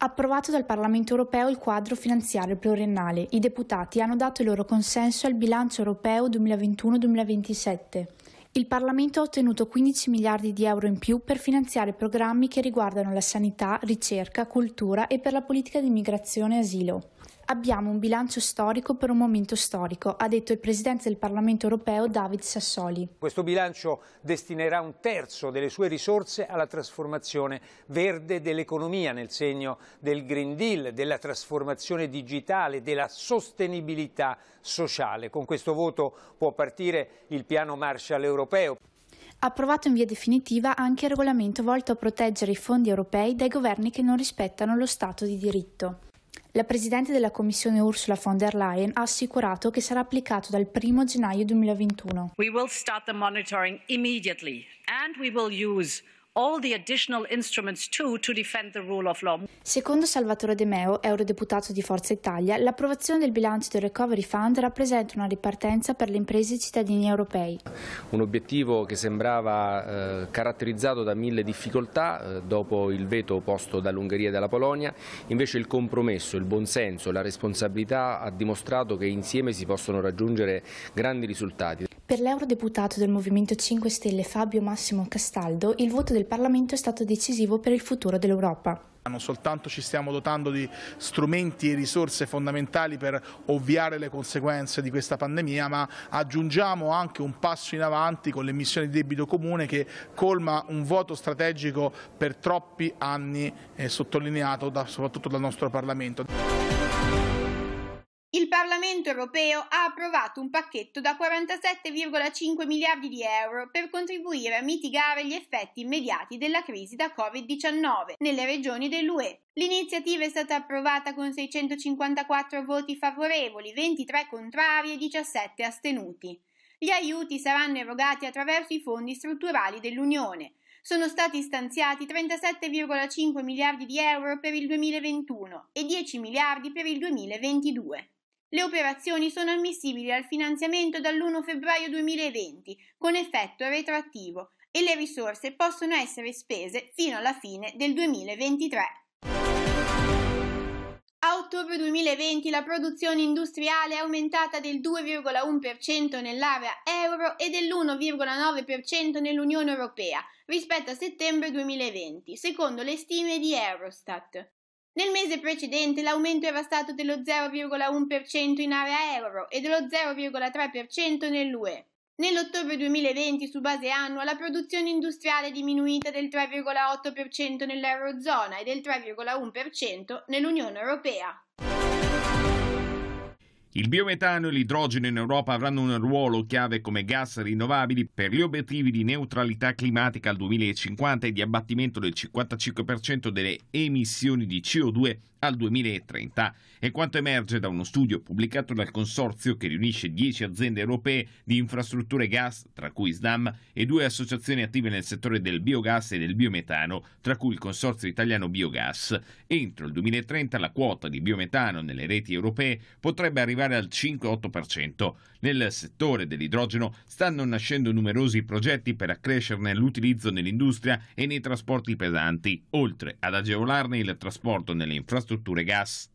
Approvato dal Parlamento europeo il quadro finanziario pluriennale, i deputati hanno dato il loro consenso al bilancio europeo 2021-2027. Il Parlamento ha ottenuto 15 miliardi di euro in più per finanziare programmi che riguardano la sanità, ricerca, cultura e per la politica di immigrazione e asilo. Abbiamo un bilancio storico per un momento storico, ha detto il Presidente del Parlamento europeo David Sassoli. Questo bilancio destinerà un terzo delle sue risorse alla trasformazione verde dell'economia nel segno del Green Deal, della trasformazione digitale, della sostenibilità sociale. Con questo voto può partire il piano Marshall europeo approvato in via definitiva anche il regolamento volto a proteggere i fondi europei dai governi che non rispettano lo Stato di diritto. La Presidente della Commissione Ursula von der Leyen ha assicurato che sarà applicato dal 1 gennaio 2021. We will start the monitoring immediately and we will use too, Secondo Salvatore De Meo, eurodeputato di Forza Italia, l'approvazione del bilancio del Recovery Fund rappresenta una ripartenza per le imprese e i cittadini europei. Un obiettivo che sembrava eh, caratterizzato da mille difficoltà eh, dopo il veto posto dall'Ungheria e dalla Polonia, invece il compromesso, il buonsenso, la responsabilità ha dimostrato che insieme si possono raggiungere grandi risultati. Per l'eurodeputato del Movimento 5 Stelle Fabio Massimo Castaldo, il voto del Parlamento è stato decisivo per il futuro dell'Europa. Non soltanto ci stiamo dotando di strumenti e risorse fondamentali per ovviare le conseguenze di questa pandemia, ma aggiungiamo anche un passo in avanti con l'emissione di debito comune che colma un vuoto strategico per troppi anni eh, sottolineato da, soprattutto dal nostro Parlamento. Il Parlamento europeo ha approvato un pacchetto da 47,5 miliardi di euro per contribuire a mitigare gli effetti immediati della crisi da Covid-19 nelle regioni dell'UE. L'iniziativa è stata approvata con 654 voti favorevoli, 23 contrari e 17 astenuti. Gli aiuti saranno erogati attraverso i fondi strutturali dell'Unione. Sono stati stanziati 37,5 miliardi di euro per il 2021 e 10 miliardi per il 2022. Le operazioni sono ammissibili al finanziamento dall'1 febbraio 2020 con effetto retroattivo e le risorse possono essere spese fino alla fine del 2023. A ottobre 2020 la produzione industriale è aumentata del 2,1% nell'area euro e dell'1,9% nell'Unione Europea rispetto a settembre 2020, secondo le stime di Eurostat. Nel mese precedente l'aumento era stato dello 0,1% in area euro e dello 0,3% nell'UE. Nell'ottobre 2020 su base annua la produzione industriale è diminuita del 3,8% nell'Eurozona e del 3,1% nell'Unione Europea. Il biometano e l'idrogeno in Europa avranno un ruolo chiave come gas rinnovabili per gli obiettivi di neutralità climatica al 2050 e di abbattimento del 55% delle emissioni di CO2 al 2030. È quanto emerge da uno studio pubblicato dal consorzio che riunisce 10 aziende europee di infrastrutture gas, tra cui SNAM, e due associazioni attive nel settore del biogas e del biometano, tra cui il consorzio italiano Biogas. Entro il 2030 la quota di biometano nelle reti europee potrebbe arrivare al 5-8%. Nel settore dell'idrogeno stanno nascendo numerosi progetti per accrescerne l'utilizzo nell'industria e nei trasporti pesanti, oltre ad agevolarne il trasporto nelle infrastrutture infrastrutture gas